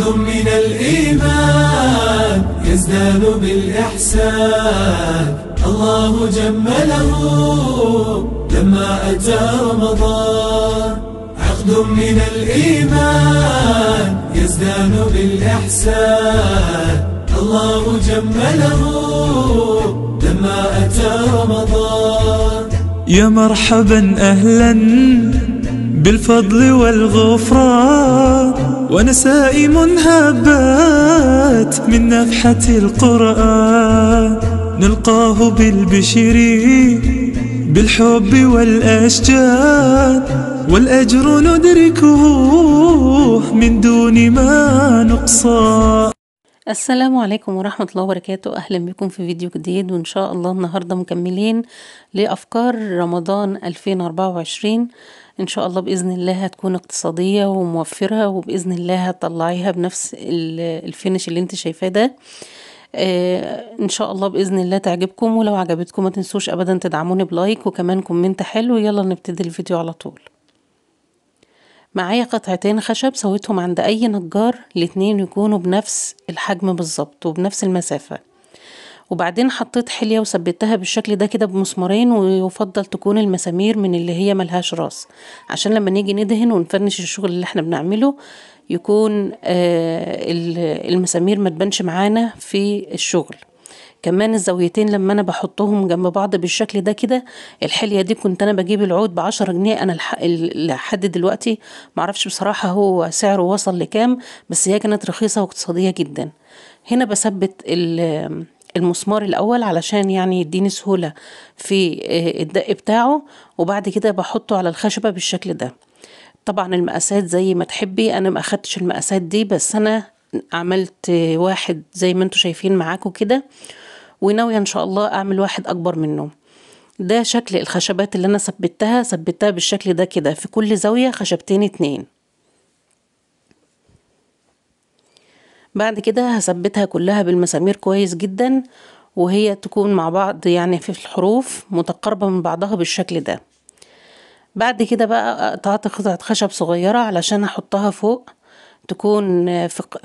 عقد من الإيمان يزداد بالإحسان الله جمله لما أتى رمضان عقد من الإيمان يزداد بالإحسان الله جمله لما أتى رمضان يا مرحبا أهلا بالفضل والغفران وأنا سائم هبات من نفحة القرآن نلقاه بالبشر بالحب والأشجان والأجر ندركه من دون ما نقصان السلام عليكم ورحمة الله وبركاته أهلا بكم في فيديو جديد وإن شاء الله النهاردة مكملين لأفكار رمضان 2024 إن شاء الله بإذن الله هتكون اقتصادية وموفرة وبإذن الله هتطلعيها بنفس الفينش اللي انت شايفاه ده آه ان شاء الله باذن الله تعجبكم ولو عجبتكم ما تنسوش ابدا تدعموني بلايك وكمان كومنت حلو يلا نبتدي الفيديو على طول معايا قطعتين خشب سويتهم عند أي نجار الاتنين يكونوا بنفس الحجم بالظبط وبنفس المسافة وبعدين حطيت حلية وثبتها بالشكل ده كده بمسمارين ويفضل تكون المسامير من اللي هي ملهاش راس عشان لما نيجي ندهن ونفنش الشغل اللي احنا بنعمله يكون آه، المسامير ما تبانش معانا في الشغل كمان الزاويتين لما انا بحطهم جنب بعض بالشكل ده كده الحليه دي كنت انا بجيب العود بعشرة جنيه انا لحد دلوقتي معرفش بصراحه هو سعره وصل لكام بس هي كانت رخيصه واقتصاديه جدا هنا بثبت المسمار الاول علشان يعني يديني سهوله في آه، الدق بتاعه وبعد كده بحطه على الخشبه بالشكل ده طبعا المقاسات زي ما تحبي انا ما اخدتش المقاسات دي بس انا عملت واحد زي ما انتم شايفين معاكم كده وناوية إن شاء الله أعمل واحد أكبر منه ده شكل الخشبات اللي أنا ثبتها ثبتها بالشكل ده كده في كل زاوية خشبتين اتنين بعد كده هثبتها كلها بالمسامير كويس جدا وهي تكون مع بعض يعني في الحروف متقاربة من بعضها بالشكل ده بعد كده بقى قطعت قطعة خشب صغيرة علشان احطها فوق تكون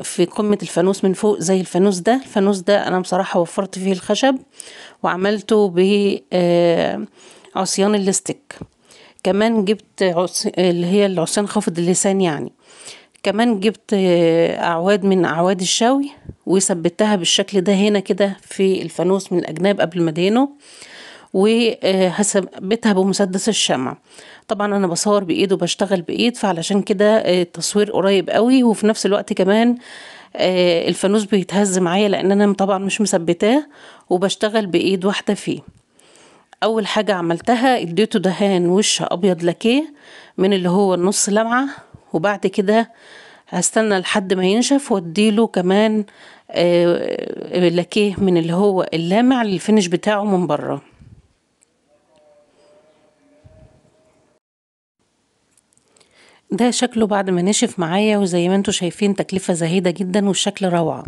في قمة الفانوس من فوق زي الفانوس ده الفانوس ده أنا بصراحة وفرت فيه الخشب وعملته بعصيان آه، الاستيك كمان جبت عصي... اللي هي العصيان خافض اللسان يعني كمان جبت آه، أعواد من أعواد الشوي وثبتها بالشكل ده هنا كده في الفانوس من الأجناب قبل ما دينه وهثبتها بمسدس الشمع طبعا انا بصور بايد وبشتغل بايد فعلشان كده آه، التصوير قريب قوي وفي نفس الوقت كمان آه، الفانوس بيتهز معايا لان انا طبعا مش مثبتاه وبشتغل بايد واحده فيه اول حاجه عملتها اديته دهان وش ابيض لكيه من اللي هو النص لمعه وبعد كده هستنى لحد ما ينشف واديله كمان آه، لكيه من اللي هو اللامع للفينش بتاعه من بره ده شكله بعد ما نشف معايا وزي ما انتوا شايفين تكلفة زهيدة جدا والشكل روعة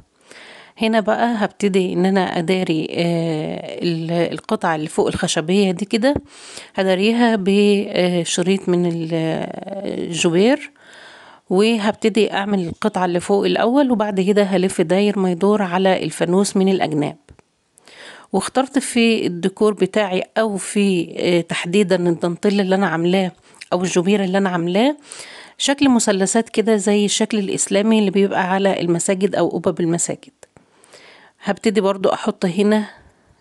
هنا بقى هبتدي ان انا اداري آه، القطع اللي فوق الخشبية دي كده هداريها بشريط من الجوير وهبتدي اعمل القطعة اللي فوق الاول وبعد كده هلف داير ما يدور على الفانوس من الاجناب واخترت في الديكور بتاعي او في آه، تحديدا الدنطيل اللي انا عاملاه او الجبير اللي انا عاملاه شكل مثلثات كده زي الشكل الاسلامي اللي بيبقى على المساجد او قبب المساجد هبتدي برضو احط هنا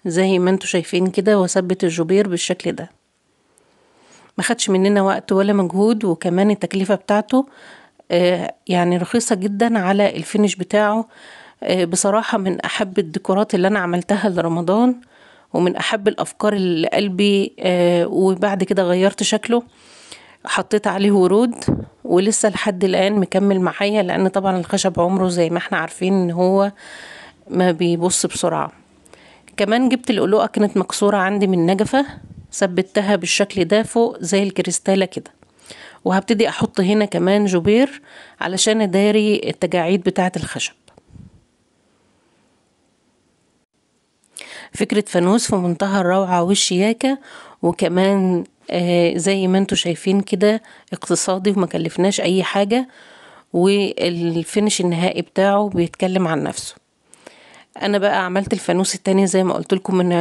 زي ما انتوا شايفين كده واثبت الجبير بالشكل ده ما خدش مننا وقت ولا مجهود وكمان التكلفه بتاعته آه، يعني رخيصه جدا على الفينش بتاعه آه، بصراحه من احب الديكورات اللي انا عملتها لرمضان ومن احب الافكار اللي قلبي آه، وبعد كده غيرت شكله حطيت عليه ورود ولسه لحد الآن مكمل معايا لأن طبعا الخشب عمره زي ما احنا عارفين ان هو ما بيبص بسرعة كمان جبت القلوقة كانت مكسورة عندي من نجفة ثبتها بالشكل ده فوق زي الكريستالة كده وهبتدي احط هنا كمان جبير علشان اداري التجاعيد بتاعة الخشب فكرة فانوس في منتهى الروعة والشياكة وكمان آه، زي ما انتوا شايفين كده اقتصادي وما كلفناش اي حاجة والفينش النهائي بتاعه بيتكلم عن نفسه انا بقى عملت الفانوس التاني زي ما قلت لكم من,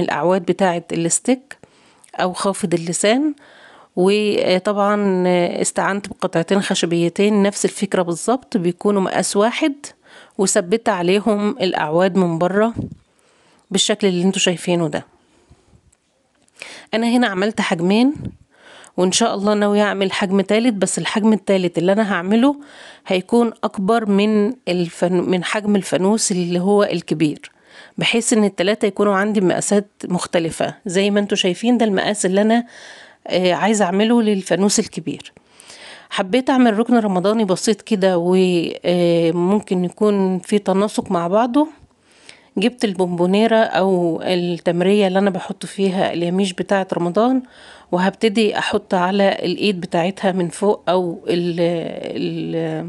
الاعواد بتاعة الستيك او خافض اللسان وطبعا استعنت بقطعتين خشبيتين نفس الفكرة بالظبط بيكونوا مقاس واحد وثبت عليهم الاعواد من بره بالشكل اللي انتوا شايفينه ده انا هنا عملت حجمين وان شاء الله ناوي اعمل حجم تالت بس الحجم التالت اللي انا هعمله هيكون اكبر من الفن... من حجم الفانوس اللي هو الكبير بحيث ان التلاتة يكونوا عندي مقاسات مختلفة زي ما انتوا شايفين ده المقاس اللي انا آه، عايزة اعمله للفانوس الكبير حبيت اعمل ركن رمضاني بسيط كده وممكن آه، يكون في تناسق مع بعضه جبت البونبونيرة أو التمرية اللي أنا بحط فيها اليميش بتاعة رمضان وهبتدي أحط على الإيد بتاعتها من فوق أو ال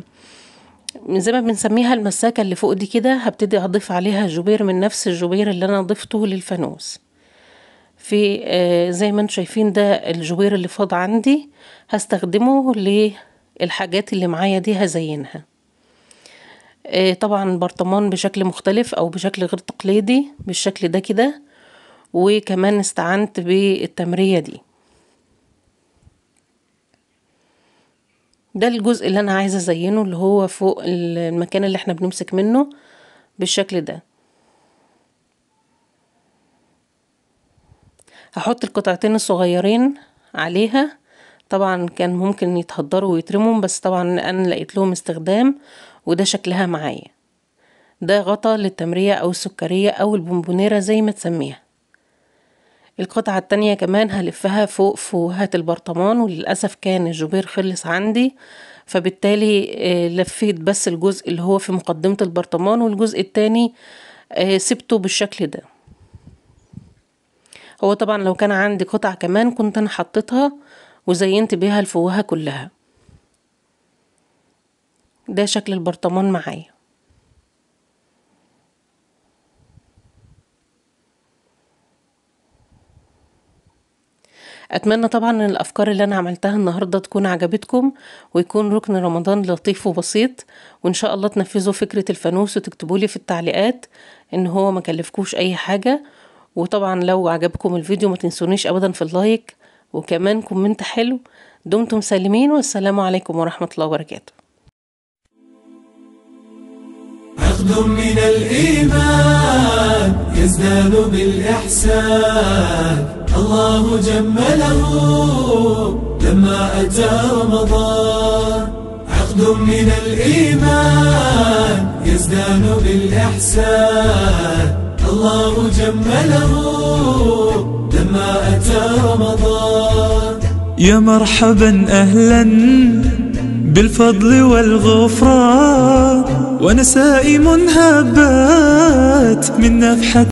من زي ما بنسميها المساكة اللي فوق دي كده هبتدي أضيف عليها جبير من نفس الجبير اللي أنا ضفته للفانوس في آه، زي ما انتم شايفين ده الجبير اللي فاض عندي هستخدمه للحاجات اللي معايا دي هزينها آه، طبعا برطمان بشكل مختلف او بشكل غير تقليدي بالشكل ده كده وكمان استعنت بالتمرية دي ده الجزء اللي انا عايزة ازينه اللي هو فوق المكان اللي احنا بنمسك منه بالشكل ده هحط القطعتين الصغيرين عليها طبعا كان ممكن يتهدروا ويترموا بس طبعا انا لقيت لهم استخدام وده شكلها معايا ده غطا للتمرية أو السكرية أو البونبونيرة زي ما تسميها القطعة التانية كمان هلفها فوق فوهات البرطمان وللأسف كان الجوبير خلص عندي فبالتالي آه، لفيت بس الجزء اللي هو في مقدمة البرطمان والجزء التاني آه، سبته بالشكل ده هو طبعا لو كان عندي قطع كمان كنت انا حطيتها وزينت بيها الفوهة كلها ده شكل البرطمان معايا اتمنى طبعا ان الافكار اللي انا عملتها النهارده تكون عجبتكم ويكون ركن رمضان لطيف وبسيط وان شاء الله تنفذوا فكره الفانوس وتكتبوا لي في التعليقات ان هو ما كلفكوش اي حاجه وطبعا لو عجبكم الفيديو ما تنسونيش ابدا في اللايك وكمان كومنت حلو دمتم سالمين والسلام عليكم ورحمه الله وبركاته عقد من الإيمان يزداد بالإحسان الله جمله لما أتى رمضان عقد من الإيمان يزداد بالإحسان الله جمله لما أتى رمضان يا مرحبا أهلا بالفضل والغفران ونسائم هبات من نفحة